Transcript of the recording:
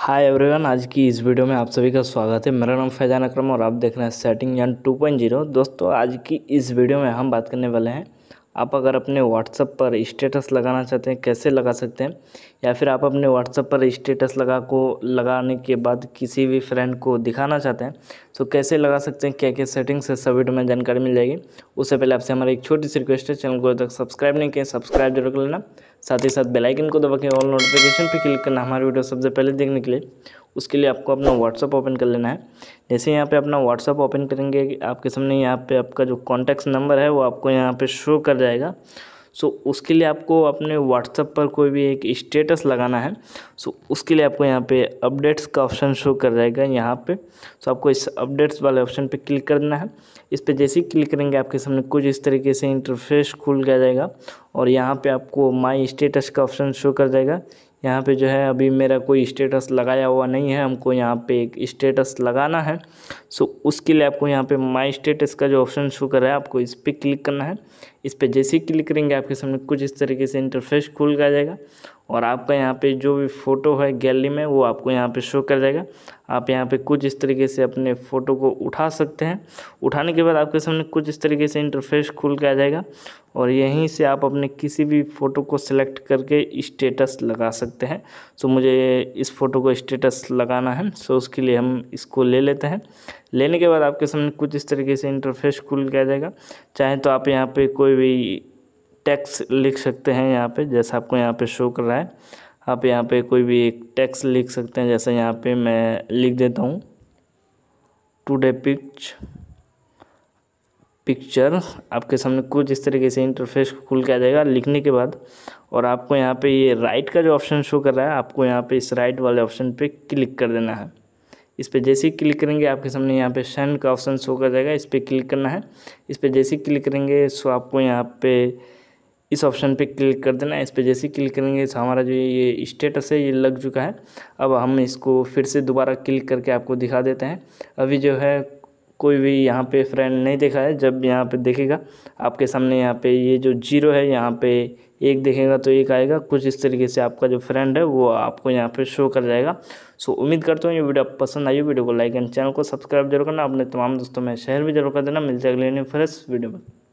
hi everyone आज की इस वीडियो में आप सभी का स्वागत है मेरा नाम फैजान अक्रम और आप देख रहे हैं सेटिंग यान जीरो दोस्तों आज की इस वीडियो में हम बात करने वाले हैं आप अगर अपने व्हाट्सअप पर स्टेटस लगाना चाहते हैं कैसे लगा सकते हैं या फिर आप अपने व्हाट्सअप पर स्टेटस लगा को लगाने के बाद किसी भी फ्रेंड को दिखाना चाहते हैं तो कैसे लगा सकते हैं क्या क्या सेटिंग्स है सब वीडियो में जानकारी मिल जाएगी उससे पहले आपसे हमारी एक छोटी सी रिक्वेस्ट है चैनल को अभी तक सब्सक्राइब नहीं किया सब्सक्राइब जरूर कर लेना साथ ही साथ बेलाइकन को दबा के ऑल नोटिफिकेशन पर क्लिक करना हमारे वीडियो सबसे पहले देखने के लिए उसके लिए आपको अपना व्हाट्सअप ओपन कर लेना है जैसे यहाँ पे अपना व्हाट्सअप ओपन करेंगे आपके सामने यहाँ पे आपका जो कॉन्टैक्ट नंबर है वो आपको यहाँ पे शो कर जाएगा सो उसके लिए आपको अपने व्हाट्सअप पर कोई भी एक स्टेटस लगाना है सो उसके लिए आपको यहाँ पे अपडेट्स का ऑप्शन शो कर जाएगा यहाँ पे सो आपको इस अपडेट्स वाले ऑप्शन पे क्लिक करना है इस पर जैसे ही क्लिक करेंगे आपके सामने कुछ इस तरीके से इंटरफेस खुल गया जाएगा और यहाँ पर आपको माई स्टेटस का ऑप्शन शो कर जाएगा यहाँ पे जो है अभी मेरा कोई स्टेटस लगाया हुआ नहीं है हमको यहाँ पे एक स्टेटस लगाना है सो उसके लिए आपको यहाँ पे माय स्टेटस का जो ऑप्शन शो कर रहा है आपको इस पर क्लिक करना है इस पर जैसे ही क्लिक करेंगे आपके सामने कुछ इस तरीके से इंटरफेस खुल गया जाएगा और आपका यहाँ पे जो भी फ़ोटो है गैलरी में वो आपको यहाँ पे शो कर जाएगा आप यहाँ पे कुछ इस तरीके से अपने फ़ोटो को उठा सकते हैं उठाने के बाद आपके सामने कुछ इस तरीके से इंटरफेस खुल के आ जाएगा और यहीं से आप अपने किसी भी फ़ोटो को सिलेक्ट करके स्टेटस लगा सकते हैं सो मुझे इस फ़ोटो को स्टेटस लगाना है सो उसके लिए हम इसको ले लेते हैं लेने के बाद आपके सामने कुछ इस तरीके से इंटरफेस खुल किया जाएगा चाहे तो आप यहाँ पे कोई भी टैक्स लिख सकते हैं यहाँ पे जैसा आपको यहाँ पे शो कर रहा है आप यहाँ पे कोई भी एक टैक्स लिख सकते हैं जैसे यहाँ पे मैं लिख देता हूँ टूडे पिक्च पिक्चर आपके सामने कुछ इस तरीके से इंटरफेस खुल के आ जाएगा लिखने के बाद और आपको यहाँ पे ये राइट का जो ऑप्शन शो कर रहा है आपको यहाँ पे इस राइट वाले ऑप्शन पे क्लिक कर देना है इस पर जैसे ही क्लिक करेंगे आपके सामने यहाँ पे सेंड का ऑप्शन शो कर जाएगा इस पर क्लिक करना है इस पर जैसे ही क्लिक करेंगे सो आपको यहाँ पे इस ऑप्शन पे क्लिक कर देना है इस पर जैसे ही क्लिक करेंगे तो हमारा जो ये स्टेटस है ये लग चुका है अब हम इसको फिर से दोबारा क्लिक करके आपको दिखा देते हैं अभी जो है कोई भी यहाँ पे फ्रेंड नहीं देखा है जब यहाँ पे देखेगा आपके सामने यहाँ पे ये जो जीरो है यहाँ पे एक देखेगा तो एक आएगा कुछ इस तरीके से आपका जो फ्रेंड है वो आपको यहाँ पे शो कर जाएगा सो उम्मीद करता हूँ ये वीडियो आप पसंद आई वीडियो को लाइक एंड चैनल को सब्सक्राइब जरूर करना अपने तमाम दोस्तों में शेयर भी जरूर कर देना मिलते अगले फ्रेश वीडियो में